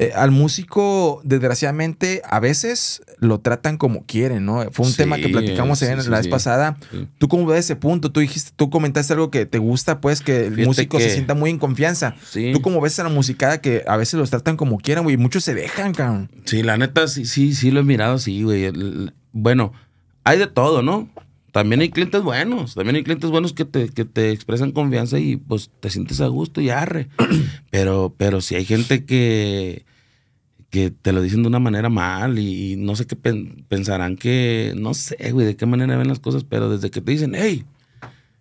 Eh, al músico, desgraciadamente, a veces lo tratan como quieren, ¿no? Fue un tema que platicamos la vez pasada. Tú cómo ves ese punto, tú dijiste, tú comentaste algo que te gusta, pues, que el músico se sienta muy en confianza. Tú cómo ves a la musicada que a veces los tratan como quieran, güey, muchos se dejan, cabrón. Sí, la neta, sí, sí, sí lo he mirado, sí, güey. Bueno, hay de todo, ¿no? también hay clientes buenos, también hay clientes buenos que te, expresan confianza y pues te sientes a gusto y arre. Pero, pero si hay gente que, que te lo dicen de una manera mal y, no sé qué pensarán que, no sé, güey, de qué manera ven las cosas, pero desde que te dicen, hey,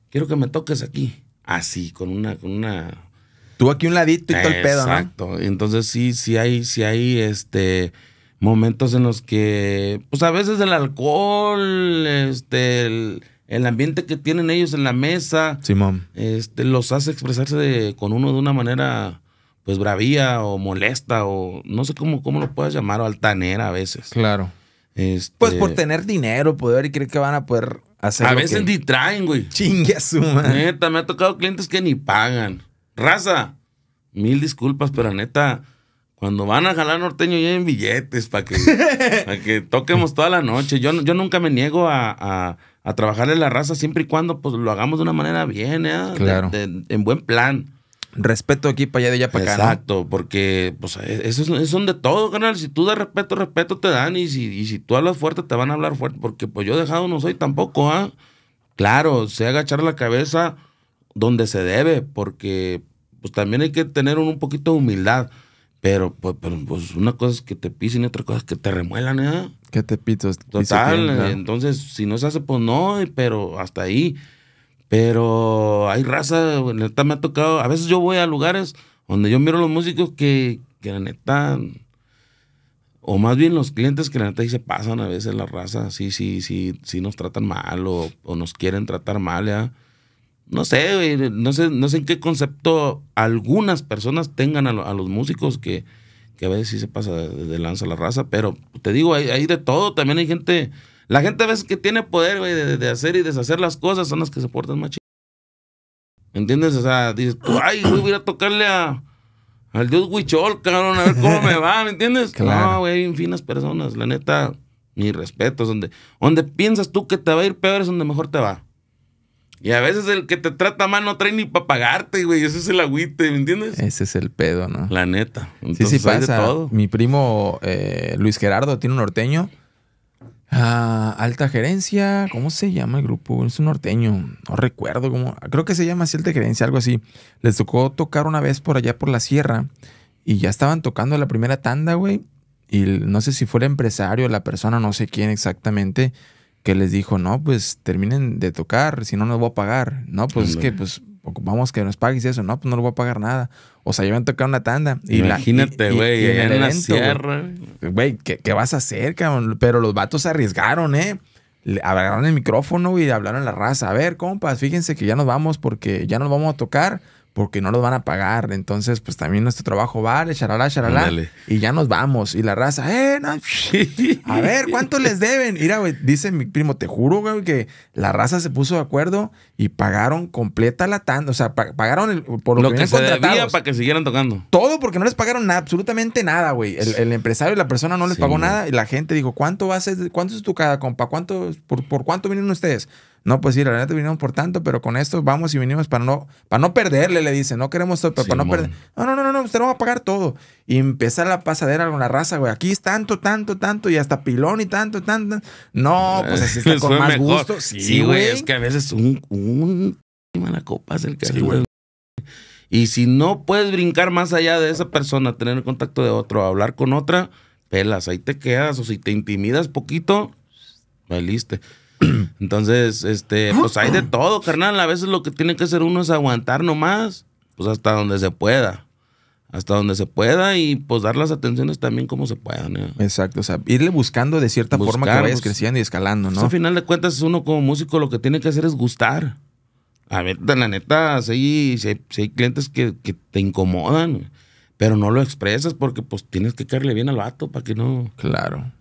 quiero que me toques aquí, así, con una, con una... Tú aquí un ladito y todo el pedo, ¿no? Exacto. Entonces sí, sí hay, sí hay, este momentos en los que, pues a veces el alcohol, este, el, ambiente que tienen ellos en la mesa, Simón. este, los hace expresarse con uno de una manera, pues bravía o molesta o no sé cómo, cómo lo puedas llamar, o altanera a veces. Claro. Este pues por tener dinero, poder y creer que van a poder hacer. A veces traen, güey. Chingue a su Neta, me ha tocado clientes que ni pagan. Raza, mil disculpas, pero neta, cuando van a jalar norteño, ya en billetes para que, toquemos toda la noche. Yo, yo nunca me niego a, a, a, la raza siempre y cuando pues, lo hagamos de una manera bien, ¿eh? en buen plan. Respeto aquí para allá de allá para acá. Exacto, porque pues, e, eso es, son de todo, canal. Si tú das respeto, respeto te dan. Y si, si tú hablas fuerte, te van a hablar fuerte. Porque pues yo dejado no soy tampoco, ¿ah? Claro, se agachar la cabeza donde se debe, porque pues también hay que tener un poquito de humildad pero, pues, pues, pues, una cosa es que te pisen y otra cosa es que te remuelan, ¿eh? Que te pitos. Total, entonces, si no se hace, pues no, pero hasta ahí. Pero hay raza, neta me ha tocado. A veces yo voy a lugares donde yo miro los músicos que, que la neta. O más bien los clientes que la neta ahí se pasan a veces la raza. Sí, sí, sí, sí nos tratan mal o, nos quieren tratar mal, ¿ya? no sé, güey, no sé, no sé en qué concepto algunas personas tengan a, los músicos que, que, a veces sí se pasa de, lanza lanza la raza, pero te digo, hay, de todo, también hay gente, la gente a veces que tiene poder, güey, de, hacer y deshacer las cosas son las que se portan más ¿me ¿Entiendes? O sea, dices ay, voy a tocarle a, al dios Huichol, cabrón, a ver cómo me va, ¿me entiendes? No, güey, hay finas personas, la neta, ni respetos, donde, donde piensas tú que te va a ir peor es donde mejor te va. Y a veces el que te trata mal no trae ni para pagarte, güey. Ese es el agüite, ¿me entiendes? Ese es el pedo, ¿no? La neta. sí, sí pasa. Mi primo eh, Luis Gerardo tiene un norteño. Ah, alta gerencia, ¿cómo se llama el grupo? Es un norteño, no recuerdo cómo. Creo que se llama así Alta Gerencia, algo así. Les tocó tocar una vez por allá por la sierra y ya estaban tocando la primera tanda, güey. Y no sé si fue el empresario, la persona, no sé quién exactamente que les dijo, no, pues terminen de tocar, si no, no voy a pagar. No, pues es que pues ocupamos que nos pagues eso, no, pues no les voy a pagar nada. O sea, yo me a una tanda. Imagínate, güey, en, la sierra. Güey, ¿qué, vas a hacer, cabrón? Pero los vatos se arriesgaron, ¿eh? agarraron el micrófono y hablaron la raza. A ver, compas, fíjense que ya nos vamos porque ya nos vamos a tocar porque no los van a pagar. Entonces, pues también nuestro trabajo vale, charalá, charalá. Y ya nos vamos. Y la raza, eh, no, a ver, ¿cuánto les deben? Mira, güey, dice mi primo, te juro, güey, que la raza se puso de acuerdo y pagaron completa la tanda. O sea, pagaron por lo, lo que, para que siguieran tocando. Todo porque no les pagaron absolutamente nada, güey. El, empresario y la persona no les pagó nada. Y la gente dijo, ¿cuánto vas a ¿Cuánto es tu cada, compa? ¿Cuánto, por, cuánto vienen ustedes? No, pues sí, la neta vinimos por tanto, pero con esto vamos y vinimos para no, para no perderle, le dice, no queremos todo, pero para no perder. No, no, no, no, usted lo va a pagar todo. Y empezar la pasadera con la raza, güey. Aquí es tanto, tanto, tanto, y hasta pilón y tanto, tanto. No, pues así está eh, con más gusto. Sí, güey. Es que a veces un, un la copa es el que Y si no puedes brincar más allá de esa persona, tener el contacto de otro, hablar con otra, pelas, ahí te quedas. O si te intimidas poquito, valiste. Entonces, este, pues hay de todo, carnal. A veces lo que tiene que hacer uno es aguantar nomás, pues hasta donde se pueda. Hasta donde se pueda y pues dar las atenciones también como se puedan. ¿eh? Exacto, o sea, irle buscando de cierta forma que vayas creciendo y escalando, ¿no? Pues, al final de cuentas, uno como músico lo que tiene que hacer es gustar. A ver, la neta, si sí, hay clientes que, que, te incomodan, pero no lo expresas porque pues tienes que caerle bien al vato para que no. Claro.